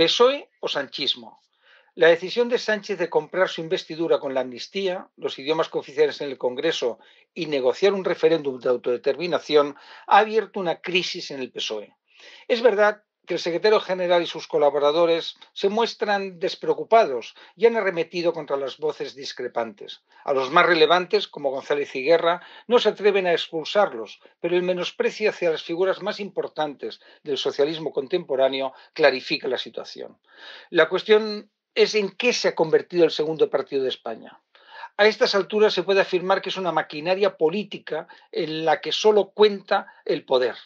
PSOE o sanchismo. La decisión de Sánchez de comprar su investidura con la amnistía, los idiomas oficiales en el Congreso y negociar un referéndum de autodeterminación ha abierto una crisis en el PSOE. Es verdad el secretario general y sus colaboradores se muestran despreocupados y han arremetido contra las voces discrepantes. A los más relevantes, como González y Guerra, no se atreven a expulsarlos, pero el menosprecio hacia las figuras más importantes del socialismo contemporáneo clarifica la situación. La cuestión es en qué se ha convertido el segundo partido de España. A estas alturas se puede afirmar que es una maquinaria política en la que solo cuenta el poder.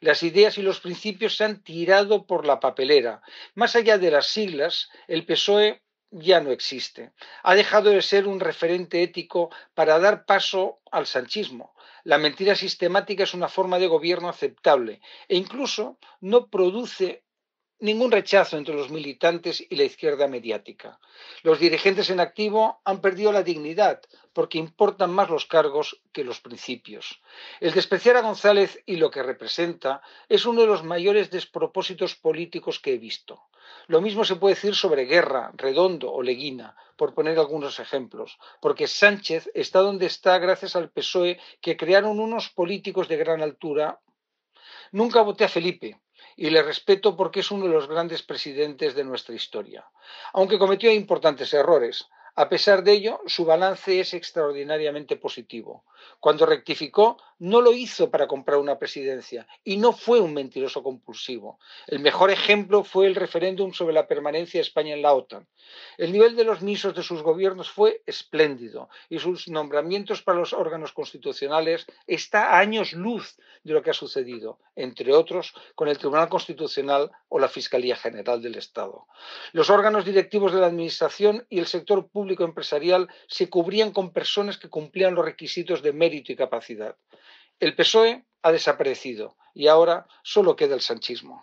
Las ideas y los principios se han tirado por la papelera. Más allá de las siglas, el PSOE ya no existe. Ha dejado de ser un referente ético para dar paso al sanchismo. La mentira sistemática es una forma de gobierno aceptable e incluso no produce ningún rechazo entre los militantes y la izquierda mediática. Los dirigentes en activo han perdido la dignidad porque importan más los cargos que los principios. El despreciar a González y lo que representa es uno de los mayores despropósitos políticos que he visto. Lo mismo se puede decir sobre Guerra, Redondo o Leguina, por poner algunos ejemplos, porque Sánchez está donde está gracias al PSOE que crearon unos políticos de gran altura. Nunca voté a Felipe, y le respeto porque es uno de los grandes presidentes de nuestra historia. Aunque cometió importantes errores, a pesar de ello, su balance es extraordinariamente positivo. Cuando rectificó, no lo hizo para comprar una presidencia y no fue un mentiroso compulsivo. El mejor ejemplo fue el referéndum sobre la permanencia de España en la OTAN. El nivel de los misos de sus gobiernos fue espléndido y sus nombramientos para los órganos constitucionales está a años luz de lo que ha sucedido, entre otros, con el Tribunal Constitucional o la Fiscalía General del Estado. Los órganos directivos de la Administración y el sector público empresarial se cubrían con personas que cumplían los requisitos de mérito y capacidad. El PSOE ha desaparecido y ahora solo queda el sanchismo.